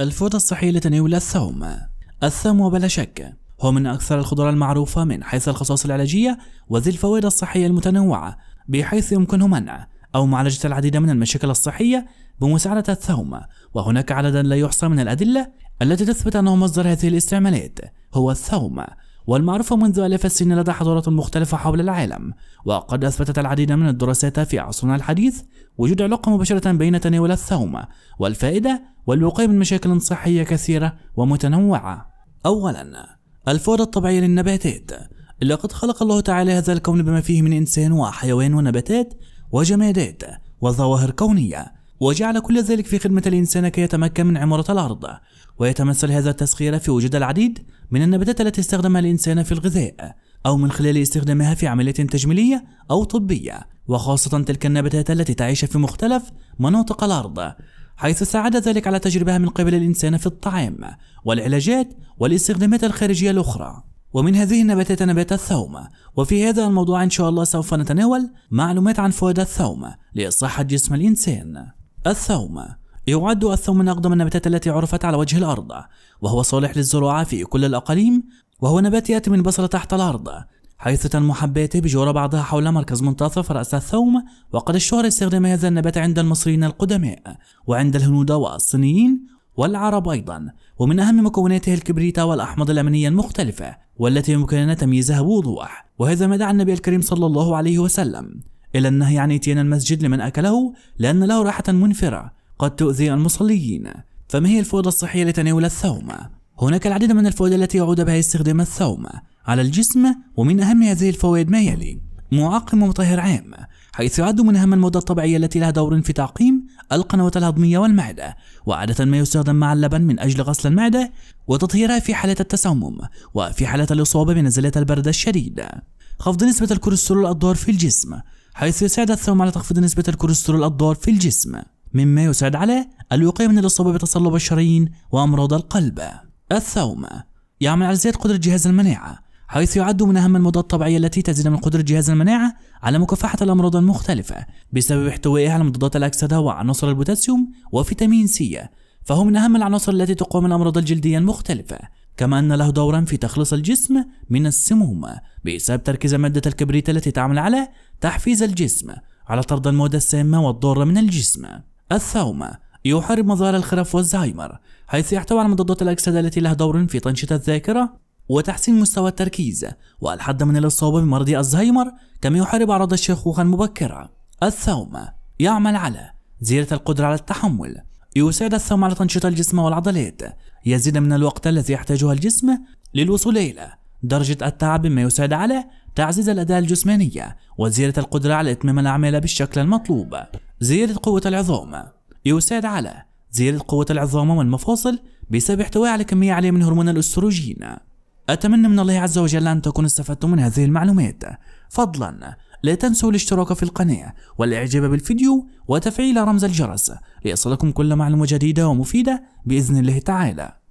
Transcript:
الفوطة الصحية لتناول الثوم الثوم بلا شك هو من أكثر الخضار المعروفة من حيث الخصائص العلاجية وذي الفوائد الصحية المتنوعة بحيث يمكنه منع أو معالجة العديد من المشاكل الصحية بمساعدة الثوم وهناك عددا لا يحصى من الأدلة التي تثبت أنه مصدر هذه الاستعمالات هو الثوم والمعروفة منذ آلاف السنين لدى حضارات مختلفة حول العالم وقد أثبتت العديد من الدراسات في عصرنا الحديث وجود علاقة مباشرة بين تناول الثوم والفائدة والوقاية من مشاكل صحية كثيرة ومتنوعة. أولاً الفوضى الطبيعية للنباتات لقد خلق الله تعالى هذا الكون بما فيه من إنسان وحيوان ونباتات وجمادات وظواهر كونية وجعل كل ذلك في خدمة الإنسان كي يتمكن من عمارة الأرض ويتمثل هذا التسخير في وجود العديد من النباتات التي استخدمها الإنسان في الغذاء أو من خلال استخدامها في عمليات تجميلية أو طبية وخاصة تلك النباتات التي تعيش في مختلف مناطق الأرض حيث ساعد ذلك على تجربها من قبل الإنسان في الطعام والعلاجات والاستخدامات الخارجية الأخرى ومن هذه النباتات نبات الثوم وفي هذا الموضوع إن شاء الله سوف نتناول معلومات عن فوائد الثوم لإصلاح جسم الإنسان الثوم يعد الثوم من أقدم النباتات التي عرفت على وجه الأرض وهو صالح للزراعة في كل الأقاليم وهو نبات يأتي من بصلة تحت الأرض حيث تنمو حبات بجورة بعضها حول مركز منتصف رأس الثوم وقد اشتهر استخدام هذا النبات عند المصريين القدماء وعند الهنود والصينيين والعرب أيضا ومن أهم مكوناته الكبريتة والأحماض الأمينية المختلفة والتي يمكننا تمييزها بوضوح وهذا ما دعا النبي الكريم صلى الله عليه وسلم إلى النهي عن إتيان المسجد لمن أكله لأن له راحة منفرة قد تؤذي المصليين فما هي الفوائد الصحية لتناول الثوم؟ هناك العديد من الفوائد التي يعود بها استخدام الثوم على الجسم ومن أهم هذه الفوائد ما يلي معقم ومطهر عام حيث يعد من أهم المواد الطبيعية التي لها دور في تعقيم القنوات الهضمية والمعدة وعادة ما يستخدم مع اللبن من أجل غسل المعدة وتطهيرها في حالة التسمم وفي حالة الإصابة بنزلات البرد الشديد خفض نسبة الكوليسترول الضار في الجسم حيث يساعد الثوم على تخفيض نسبة الكوليسترول الضار في الجسم مما يساعد على الوقاية من الإصابة بتصلب الشرايين وأمراض القلب الثوم يعمل على زيادة قدرة جهاز المناعة حيث يعد من أهم المضادات الطبيعية التي تزيد من قدرة جهاز المناعة على مكافحة الأمراض المختلفة بسبب احتوائها على مضادات الأكسدة وعناصر البوتاسيوم وفيتامين سي فهو من أهم العناصر التي تقاوم الأمراض الجلدية المختلفة كما أن له دورا في تخليص الجسم من السموم بسبب تركيز مادة الكبريت التي تعمل على تحفيز الجسم على طرد المواد السامة والضارة من الجسم الثوم يحارب مظاهر الخرف والزهايمر حيث يحتوي على مضادات الأكسدة التي لها دور في تنشيط الذاكرة وتحسين مستوى التركيز والحد من الإصابة بمرض الزهايمر كما يحارب أعراض الشيخوخة المبكرة الثوم يعمل على زيادة القدرة على التحمل يساعد الثوم على تنشيط الجسم والعضلات يزيد من الوقت الذي يحتاجه الجسم للوصول إلى درجة التعب مما يساعد على تعزيز الأداء الجسمانية وزيادة القدرة على إتمام الأعمال بالشكل المطلوب زيادة قوة العظام يساعد على زيادة قوة العظام والمفاصل بسبب احتوائه على كمية عالية من هرمون الأستروجين أتمنى من الله عز وجل أن تكون استفدتم من هذه المعلومات فضلا لا تنسوا الاشتراك في القناة والإعجاب بالفيديو وتفعيل رمز الجرس ليصلكم كل معلومة جديدة ومفيدة بإذن الله تعالى